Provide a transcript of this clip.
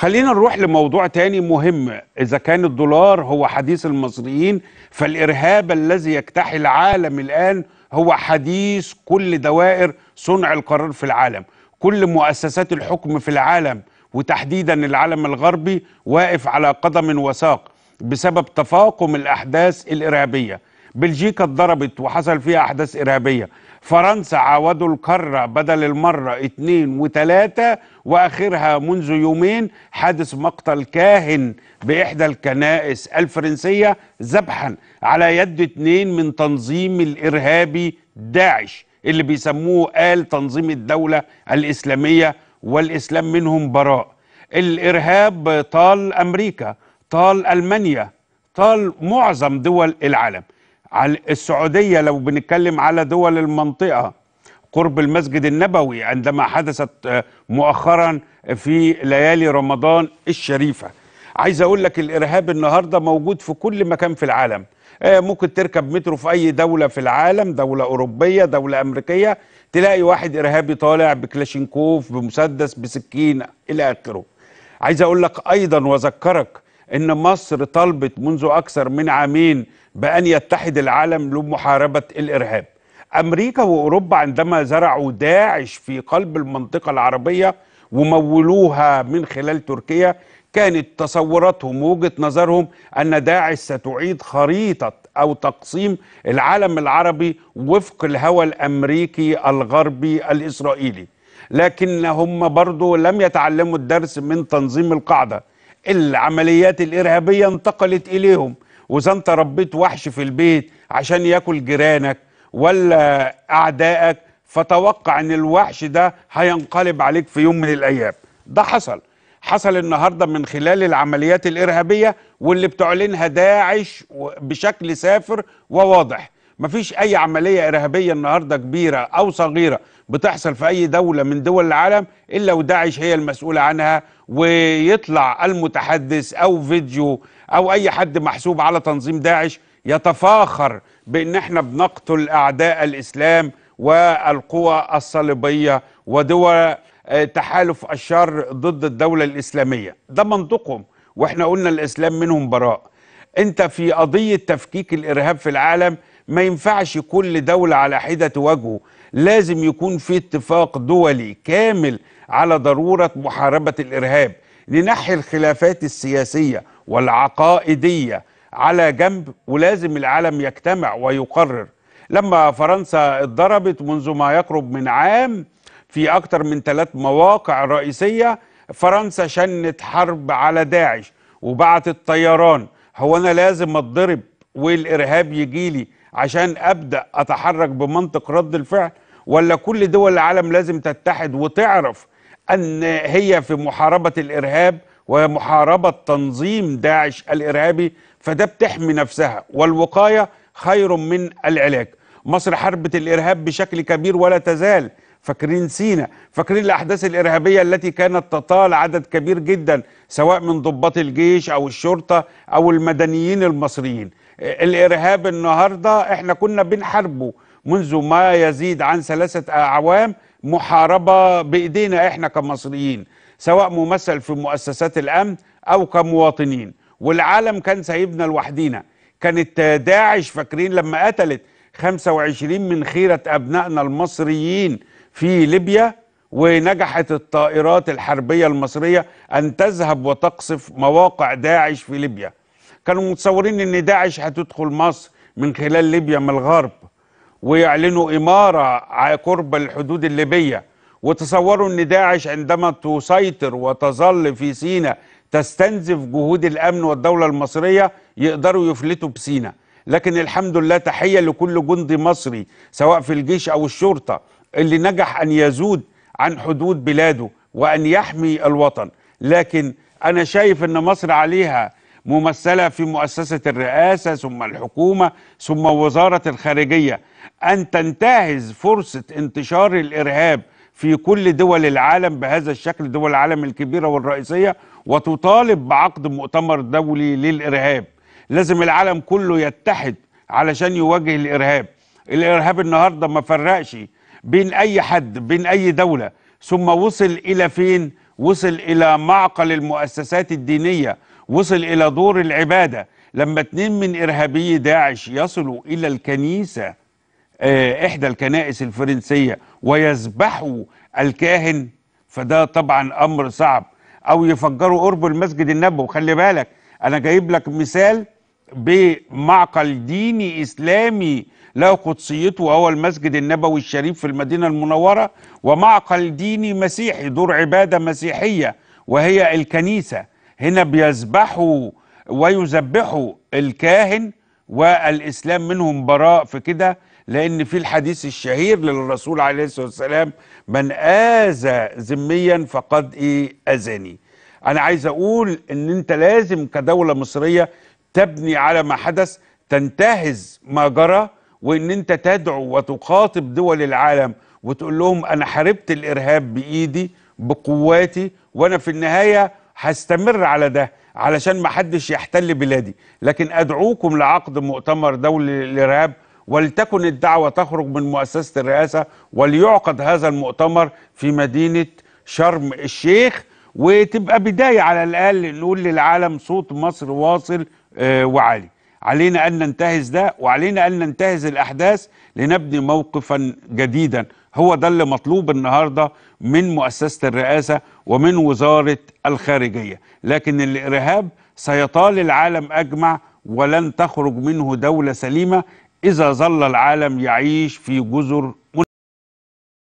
خلينا نروح لموضوع تاني مهم إذا كان الدولار هو حديث المصريين فالإرهاب الذي يجتاح العالم الآن هو حديث كل دوائر صنع القرار في العالم كل مؤسسات الحكم في العالم وتحديدا العالم الغربي واقف على قدم وساق بسبب تفاقم الأحداث الإرهابية بلجيكا اتضربت وحصل فيها احداث ارهابيه فرنسا عاودوا القارة بدل المره اتنين وتلاته واخرها منذ يومين حادث مقتل كاهن باحدى الكنائس الفرنسيه ذبحا على يد اتنين من تنظيم الارهابي داعش اللي بيسموه آل تنظيم الدوله الاسلاميه والاسلام منهم براء الارهاب طال امريكا طال المانيا طال معظم دول العالم على السعودية لو بنتكلم على دول المنطقة قرب المسجد النبوي عندما حدثت آه، مؤخرا في ليالي رمضان الشريفة عايز أقول لك الإرهاب النهاردة موجود في كل مكان في العالم آه، ممكن تركب مترو في أي دولة في العالم دولة أوروبية دولة أمريكية تلاقي واحد إرهابي طالع بكلاشينكوف بمسدس بسكين إلى آخره عايز أقول لك أيضا وأذكرك ان مصر طلبت منذ اكثر من عامين بان يتحد العالم لمحاربه الارهاب امريكا واوروبا عندما زرعوا داعش في قلب المنطقه العربيه ومولوها من خلال تركيا كانت تصوراتهم ووجهه نظرهم ان داعش ستعيد خريطه او تقسيم العالم العربي وفق الهوى الامريكي الغربي الاسرائيلي لكنهم برضو لم يتعلموا الدرس من تنظيم القاعده العمليات الإرهابية انتقلت إليهم وإذا أنت ربيت وحش في البيت عشان ياكل جيرانك ولا أعدائك فتوقع أن الوحش ده هينقلب عليك في يوم من الأيام ده حصل حصل النهارده من خلال العمليات الارهابيه واللي بتعلنها داعش بشكل سافر وواضح مفيش اي عمليه ارهابيه النهارده كبيره او صغيره بتحصل في اي دوله من دول العالم الا وداعش هي المسؤوله عنها ويطلع المتحدث او فيديو او اي حد محسوب على تنظيم داعش يتفاخر بان احنا بنقتل اعداء الاسلام والقوى الصليبيه ودول آه، تحالف الشر ضد الدوله الاسلاميه ده منطقهم واحنا قلنا الاسلام منهم براء انت في قضيه تفكيك الارهاب في العالم ما ينفعش كل دولة على حدة تواجهه لازم يكون في اتفاق دولي كامل على ضرورة محاربة الإرهاب ننحي الخلافات السياسية والعقائدية على جنب ولازم العالم يجتمع ويقرر لما فرنسا اتضربت منذ ما يقرب من عام في أكثر من ثلاث مواقع رئيسية فرنسا شنت حرب على داعش وبعتت طيران هو أنا لازم أتضرب والإرهاب يجيلي عشان ابدا اتحرك بمنطق رد الفعل ولا كل دول العالم لازم تتحد وتعرف ان هي في محاربه الارهاب ومحاربه تنظيم داعش الارهابي فده بتحمي نفسها والوقايه خير من العلاج مصر حربت الارهاب بشكل كبير ولا تزال فاكرين سينا فاكرين الأحداث الإرهابية التي كانت تطال عدد كبير جدا سواء من ضباط الجيش أو الشرطة أو المدنيين المصريين الارهاب النهارده احنا كنا بنحاربه منذ ما يزيد عن ثلاثه اعوام محاربه بايدينا احنا كمصريين سواء ممثل في مؤسسات الامن او كمواطنين والعالم كان سايبنا لوحدينا كانت داعش فاكرين لما قتلت 25 من خيره ابنائنا المصريين في ليبيا ونجحت الطائرات الحربيه المصريه ان تذهب وتقصف مواقع داعش في ليبيا كانوا متصورين ان داعش هتدخل مصر من خلال ليبيا من الغرب ويعلنوا إمارة قرب الحدود الليبية وتصوروا أن داعش عندما تسيطر وتظل في سينا تستنزف جهود الأمن والدولة المصرية يقدروا يفلتوا بسينا لكن الحمد لله تحية لكل جندي مصري سواء في الجيش أو الشرطة اللي نجح أن يزود عن حدود بلاده وأن يحمي الوطن لكن أنا شايف أن مصر عليها ممثلة في مؤسسة الرئاسة ثم الحكومة ثم وزارة الخارجية أن تنتهز فرصة انتشار الإرهاب في كل دول العالم بهذا الشكل دول العالم الكبيرة والرئيسية وتطالب بعقد مؤتمر دولي للإرهاب لازم العالم كله يتحد علشان يواجه الإرهاب الإرهاب النهاردة ما فرقش بين أي حد بين أي دولة ثم وصل إلى فين وصل إلى معقل المؤسسات الدينية وصل إلى دور العبادة لما اتنين من إرهابي داعش يصلوا إلى الكنيسة آه، إحدى الكنائس الفرنسية ويذبحوا الكاهن فده طبعا أمر صعب أو يفجروا قرب المسجد النبوي خلي بالك أنا جايب لك مثال بمعقل ديني إسلامي له قدسيته وهو المسجد النبوي الشريف في المدينة المنورة ومعقل ديني مسيحي دور عبادة مسيحية وهي الكنيسة هنا بيسبحوا ويذبحوا الكاهن والإسلام منهم براء في كده لأن في الحديث الشهير للرسول عليه الصلاة والسلام من آذى ذميا فقد إيه أذاني أنا عايز أقول إن أنت لازم كدولة مصرية تبني على ما حدث تنتهز ما جرى وان انت تدعو وتخاطب دول العالم وتقول لهم انا حاربت الارهاب بايدي بقواتي وانا في النهايه هستمر على ده علشان ما حدش يحتل بلادي لكن ادعوكم لعقد مؤتمر دولي للارهاب ولتكن الدعوه تخرج من مؤسسه الرئاسه وليعقد هذا المؤتمر في مدينه شرم الشيخ وتبقى بدايه على الاقل نقول للعالم صوت مصر واصل آه، وعالي علينا أن ننتهز ده وعلينا أن ننتهز الأحداث لنبني موقفا جديدا هو ده اللي مطلوب النهاردة من مؤسسة الرئاسة ومن وزارة الخارجية لكن الإرهاب سيطال العالم أجمع ولن تخرج منه دولة سليمة إذا ظل العالم يعيش في جزر